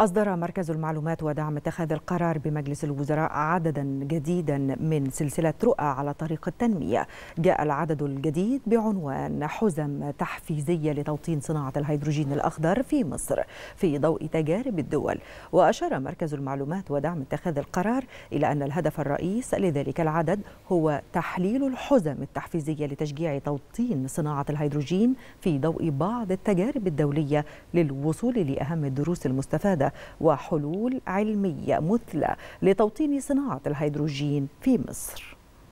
أصدر مركز المعلومات ودعم اتخاذ القرار بمجلس الوزراء عددا جديدا من سلسلة رؤى على طريق التنمية جاء العدد الجديد بعنوان حزم تحفيزية لتوطين صناعة الهيدروجين الأخضر في مصر في ضوء تجارب الدول وأشار مركز المعلومات ودعم اتخاذ القرار إلى أن الهدف الرئيس لذلك العدد هو تحليل الحزم التحفيزية لتشجيع توطين صناعة الهيدروجين في ضوء بعض التجارب الدولية للوصول لأهم الدروس المستفادة وحلول علمية مثلى لتوطين صناعة الهيدروجين في مصر